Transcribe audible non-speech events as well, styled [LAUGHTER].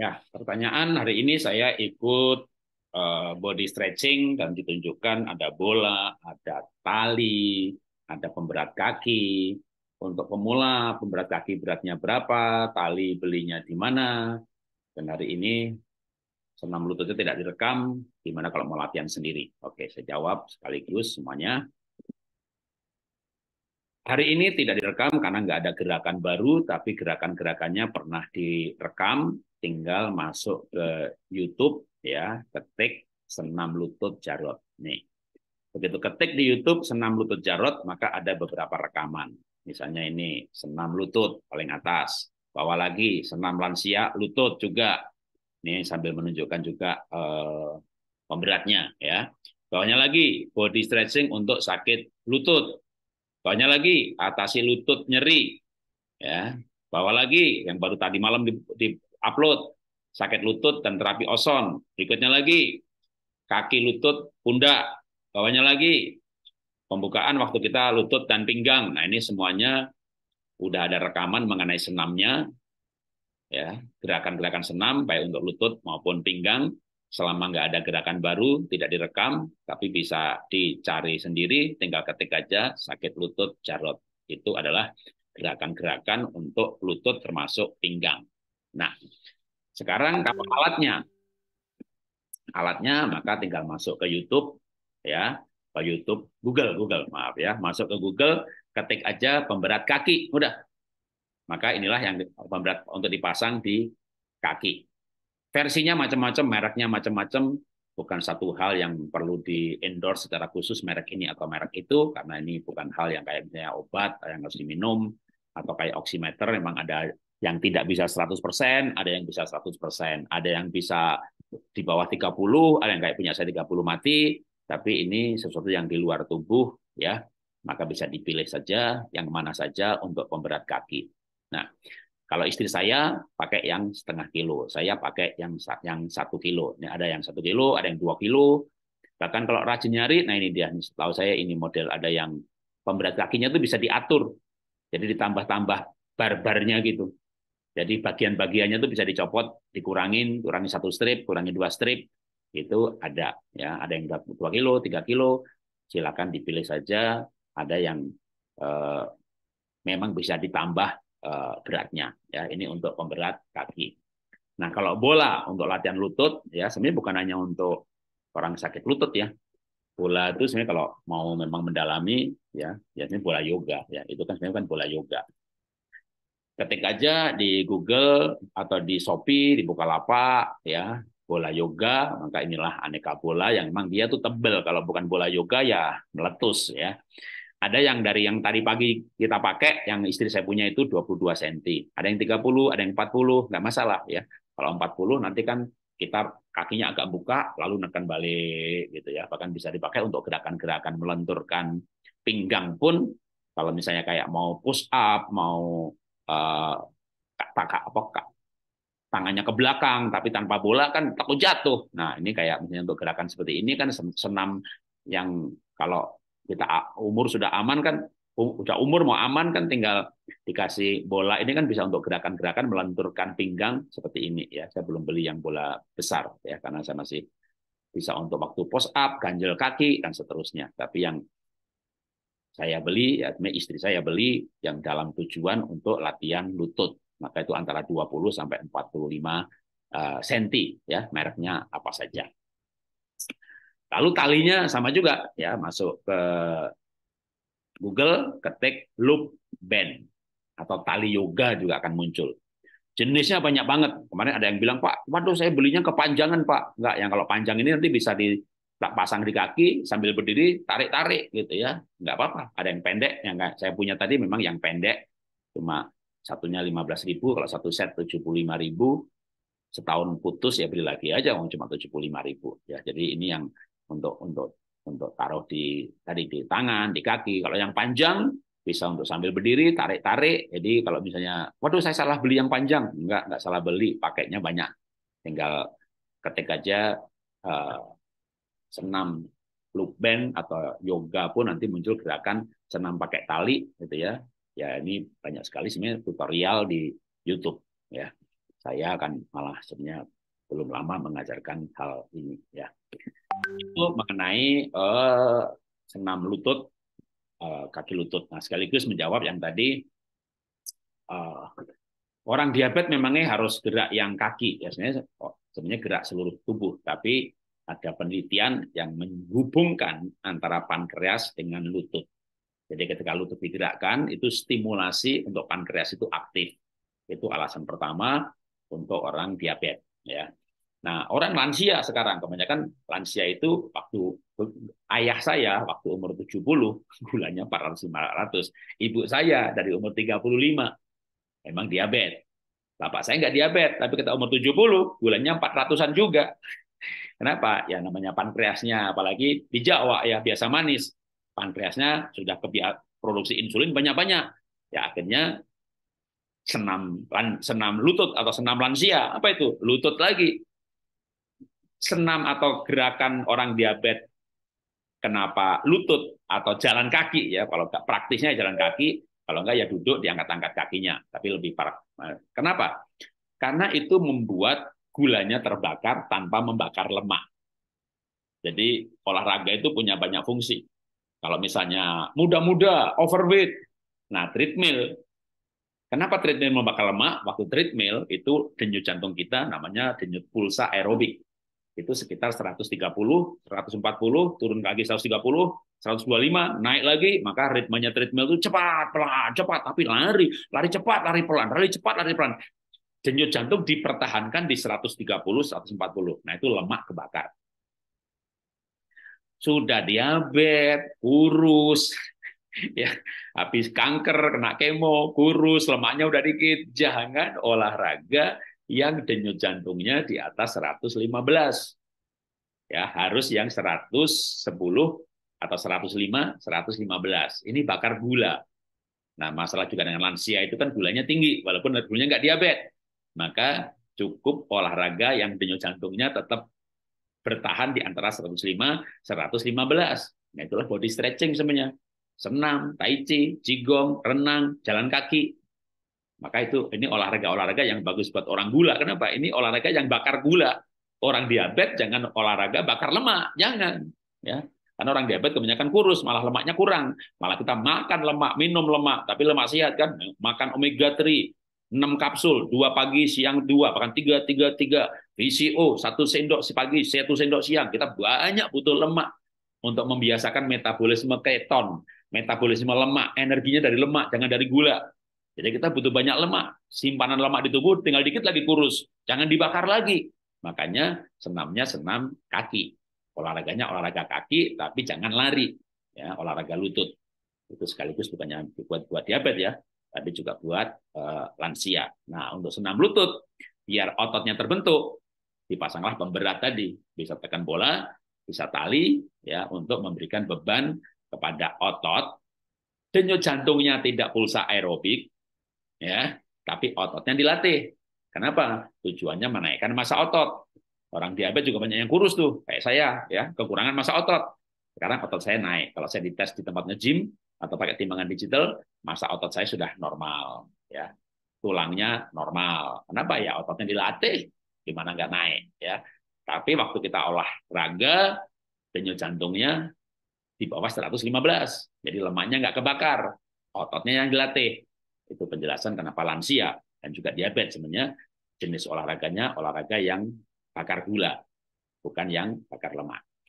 Ya, pertanyaan hari ini saya ikut eh, body stretching dan ditunjukkan ada bola, ada tali, ada pemberat kaki. Untuk pemula, pemberat kaki beratnya berapa, tali belinya di mana. Dan hari ini senam lututnya tidak direkam, Di mana kalau mau latihan sendiri? Oke, saya jawab sekaligus semuanya. Hari ini tidak direkam karena nggak ada gerakan baru, tapi gerakan-gerakannya pernah direkam tinggal masuk ke YouTube ya, ketik senam lutut Jarot. Nih. Begitu ketik di YouTube senam lutut Jarot, maka ada beberapa rekaman. Misalnya ini senam lutut paling atas, bawah lagi senam lansia lutut juga. ini sambil menunjukkan juga eh, pemberatnya ya. Bawahnya lagi body stretching untuk sakit lutut. Bawahnya lagi atasi lutut nyeri. Ya, bawah lagi yang baru tadi malam di, di, upload sakit lutut dan terapi oson. Berikutnya lagi kaki lutut, pundak, bawahnya lagi pembukaan waktu kita lutut dan pinggang. Nah, ini semuanya udah ada rekaman mengenai senamnya ya, gerakan-gerakan senam baik untuk lutut maupun pinggang selama nggak ada gerakan baru tidak direkam tapi bisa dicari sendiri tinggal ketik aja sakit lutut jarot itu adalah gerakan-gerakan untuk lutut termasuk pinggang Nah, sekarang kalau alatnya, alatnya maka tinggal masuk ke YouTube, ya, ke YouTube, Google, Google, maaf ya, masuk ke Google, ketik aja pemberat kaki, udah. Maka inilah yang pemberat untuk dipasang di kaki. Versinya macam-macam, mereknya macam-macam, bukan satu hal yang perlu di endorse secara khusus merek ini atau merek itu karena ini bukan hal yang kayak misalnya obat yang harus diminum atau kayak oximeter memang ada yang tidak bisa 100%, ada yang bisa 100%, ada yang bisa di bawah 30, ada yang kayak punya saya 30 mati, tapi ini sesuatu yang di luar tubuh ya, maka bisa dipilih saja yang mana saja untuk pemberat kaki. Nah, kalau istri saya pakai yang setengah kilo, saya pakai yang yang satu kilo. Ini ada yang satu kilo, ada yang dua kilo. Bahkan kalau rajin nyari, nah ini dia. Tahu saya ini model ada yang pemberat kakinya itu bisa diatur. Jadi ditambah-tambah barbarnya gitu jadi bagian-bagiannya itu bisa dicopot, dikurangin, kurangi satu strip, kurangi dua strip, itu ada ya ada yang dua kilo tiga kilo silakan dipilih saja ada yang eh, memang bisa ditambah eh, beratnya ya ini untuk pemberat kaki nah kalau bola untuk latihan lutut ya sebenarnya bukan hanya untuk orang sakit lutut ya bola itu sebenarnya kalau mau memang mendalami ya, ya biasanya bola yoga ya itu kan sebenarnya kan bola yoga ketik aja di Google atau di Shopee, di Bukalapak, ya bola yoga, maka inilah aneka bola yang memang dia tuh tebel. Kalau bukan bola yoga ya meletus ya. Ada yang dari yang tadi pagi kita pakai, yang istri saya punya itu 22 cm. Ada yang 30, ada yang 40, nggak masalah ya. Kalau 40 nanti kan kita kakinya agak buka, lalu neken balik gitu ya. Bahkan bisa dipakai untuk gerakan-gerakan melenturkan pinggang pun. Kalau misalnya kayak mau push up, mau uh, eh, tangka apa kak, tangannya ke belakang tapi tanpa bola kan takut jatuh. Nah ini kayak misalnya untuk gerakan seperti ini kan senam yang kalau kita umur sudah aman kan um, udah umur mau aman kan tinggal dikasih bola ini kan bisa untuk gerakan-gerakan melenturkan pinggang seperti ini ya saya belum beli yang bola besar ya karena saya masih bisa untuk waktu post up, ganjel kaki, dan seterusnya. Tapi yang saya beli, ya, istri saya beli yang dalam tujuan untuk latihan lutut. Maka itu antara 20 sampai 45 cm, eh, ya mereknya apa saja. Lalu talinya sama juga, ya masuk ke Google, ketik loop band atau tali yoga juga akan muncul. Jenisnya banyak banget. Kemarin ada yang bilang, Pak, waduh saya belinya kepanjangan, Pak. Enggak, yang kalau panjang ini nanti bisa di tak pasang di kaki sambil berdiri tarik-tarik gitu ya nggak apa-apa ada yang pendek yang nggak saya punya tadi memang yang pendek cuma satunya 15.000 kalau satu set tujuh puluh lima ribu setahun putus ya beli lagi aja uang cuma 75.000 ya jadi ini yang untuk untuk untuk taruh di tadi di tangan di kaki kalau yang panjang bisa untuk sambil berdiri tarik-tarik jadi kalau misalnya waduh saya salah beli yang panjang nggak nggak salah beli pakainya banyak tinggal ketik aja eh, senam loop band atau yoga pun nanti muncul gerakan senam pakai tali gitu ya. Ya ini banyak sekali sebenarnya tutorial di YouTube ya. Saya akan malah sebenarnya belum lama mengajarkan hal ini ya. Itu mengenai uh, senam lutut uh, kaki lutut. Nah, sekaligus menjawab yang tadi uh, orang diabetes memangnya harus gerak yang kaki ya sebenarnya oh, sebenarnya gerak seluruh tubuh tapi ada penelitian yang menghubungkan antara pankreas dengan lutut. Jadi ketika lutut digerakkan, itu stimulasi untuk pankreas itu aktif. Itu alasan pertama untuk orang diabetes. Ya. Nah, orang lansia sekarang, kebanyakan lansia itu waktu ayah saya waktu umur 70, gulanya 400-500. Ibu saya dari umur 35, memang diabetes. Bapak saya nggak diabetes, tapi kita umur 70, gulanya 400-an juga. Kenapa? Ya namanya pankreasnya, apalagi di Jawa ya biasa manis. Pankreasnya sudah produksi insulin banyak-banyak. Ya akhirnya senam senam lutut atau senam lansia apa itu lutut lagi senam atau gerakan orang diabetes kenapa lutut atau jalan kaki ya kalau nggak praktisnya jalan kaki kalau nggak ya duduk diangkat-angkat kakinya tapi lebih parah eh, kenapa karena itu membuat gulanya terbakar tanpa membakar lemak. Jadi olahraga itu punya banyak fungsi. Kalau misalnya muda-muda, overweight, nah treadmill. Kenapa treadmill membakar lemak? Waktu treadmill itu denyut jantung kita namanya denyut pulsa aerobik. Itu sekitar 130, 140, turun lagi 130, 125, naik lagi, maka ritmenya treadmill itu cepat, pelan, cepat, tapi lari. Lari cepat, lari pelan, lari cepat, lari pelan. Denyut jantung dipertahankan di 130-140. Nah, itu lemak kebakar. Sudah diabetes, kurus, [LAUGHS] ya habis kanker, kena kemo, kurus, lemaknya udah dikit. Jangan olahraga yang denyut jantungnya di atas 115. Ya, harus yang 110 atau 105, 115. Ini bakar gula. Nah, masalah juga dengan lansia itu kan gulanya tinggi, walaupun gulanya nggak diabetes maka cukup olahraga yang denyut jantungnya tetap bertahan di antara 105 115. Nah, itulah body stretching semuanya, Senam, tai chi, qigong, renang, jalan kaki. Maka itu ini olahraga-olahraga yang bagus buat orang gula. Kenapa? Ini olahraga yang bakar gula. Orang diabetes jangan olahraga bakar lemak, jangan, ya. Karena orang diabetes kebanyakan kurus, malah lemaknya kurang. Malah kita makan lemak, minum lemak, tapi lemak sehat kan. Makan omega 3, 6 kapsul, 2 pagi, siang 2, bahkan 3, 3, 3, VCO, 1 sendok pagi, 1 sendok siang. Kita banyak butuh lemak untuk membiasakan metabolisme keton, metabolisme lemak, energinya dari lemak, jangan dari gula. Jadi kita butuh banyak lemak, simpanan lemak di tubuh tinggal dikit lagi kurus, jangan dibakar lagi. Makanya senamnya senam kaki, olahraganya olahraga kaki, tapi jangan lari, ya olahraga lutut. Itu sekaligus bukannya buat buat diabetes ya, tapi juga buat uh, lansia. Nah, untuk senam lutut, biar ototnya terbentuk, dipasanglah pemberat tadi, bisa tekan bola, bisa tali, ya untuk memberikan beban kepada otot. Denyut jantungnya tidak pulsa aerobik, ya, tapi ototnya dilatih. Kenapa? Tujuannya menaikkan massa otot. Orang diabetes juga banyak yang kurus tuh, kayak saya, ya kekurangan massa otot. Sekarang otot saya naik. Kalau saya dites di tempatnya gym atau pakai timbangan digital, masa otot saya sudah normal, ya tulangnya normal. Kenapa ya ototnya dilatih, gimana nggak naik, ya. Tapi waktu kita olahraga, denyut jantungnya di bawah 115, jadi lemaknya nggak kebakar, ototnya yang dilatih. Itu penjelasan kenapa lansia dan juga diabetes sebenarnya jenis olahraganya olahraga yang bakar gula, bukan yang bakar lemak.